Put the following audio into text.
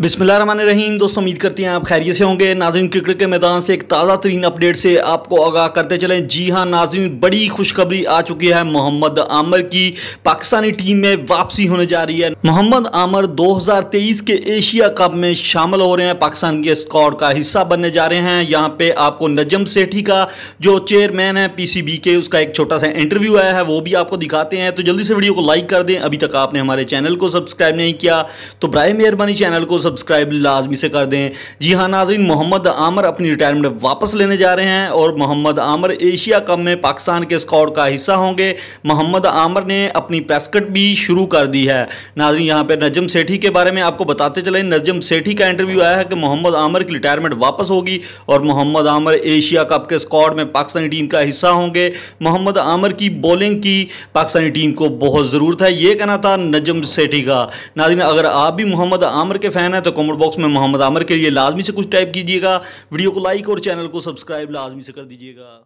रहीम दोस्तों उम्मीद करते हैं आप खैरियत से होंगे नाजिन क्रिकेट के मैदान से एक ताज़ा तरीन अपडेट से आपको आगाह करते चलें जी हां नाजिन बड़ी खुशखबरी आ चुकी है मोहम्मद आमर की पाकिस्तानी टीम में वापसी होने जा रही है मोहम्मद आमर 2023 के एशिया कप में शामिल हो रहे हैं पाकिस्तान के स्कॉड का हिस्सा बनने जा रहे हैं यहाँ पर आपको नजम सेठी का जो चेयरमैन है पी के उसका एक छोटा सा इंटरव्यू आया है वो भी आपको दिखाते हैं तो जल्दी से वीडियो को लाइक कर दें अभी तक आपने हमारे चैनल को सब्सक्राइब नहीं किया तो ब्राय मेहरबानी चैनल को सब्सक्राइब लाजमी से कर दें जी हाँ नाजरीन मोहम्मद आमर अपनी रिटायरमेंट वापस लेने जा रहे हैं और मोहम्मद आमर एशिया कप में पाकिस्तान के स्कॉड का हिस्सा होंगे मोहम्मद आमर ने अपनी प्रेसकट भी शुरू कर दी है नाजरीन यहाँ पर नजम सेठी के बारे में आपको बताते चले नजम सेठी का इंटरव्यू आया है कि मोहम्मद आमर की रिटायरमेंट वापस होगी और मोहम्मद आमर एशिया कप के स्कॉड में पाकिस्तानी टीम का हिस्सा होंगे मोहम्मद आमर की बॉलिंग की पाकिस्तानी टीम को बहुत ज़रूरत है ये कहना था नजम सेठी का नाजिन अगर आप भी मोहम्मद आमर के फ़ैन है तो कमेंट बॉक्स में मोहम्मद आमर के लिए लाजमी से कुछ टाइप कीजिएगा वीडियो को लाइक और चैनल को सब्सक्राइब लाजमी से कर दीजिएगा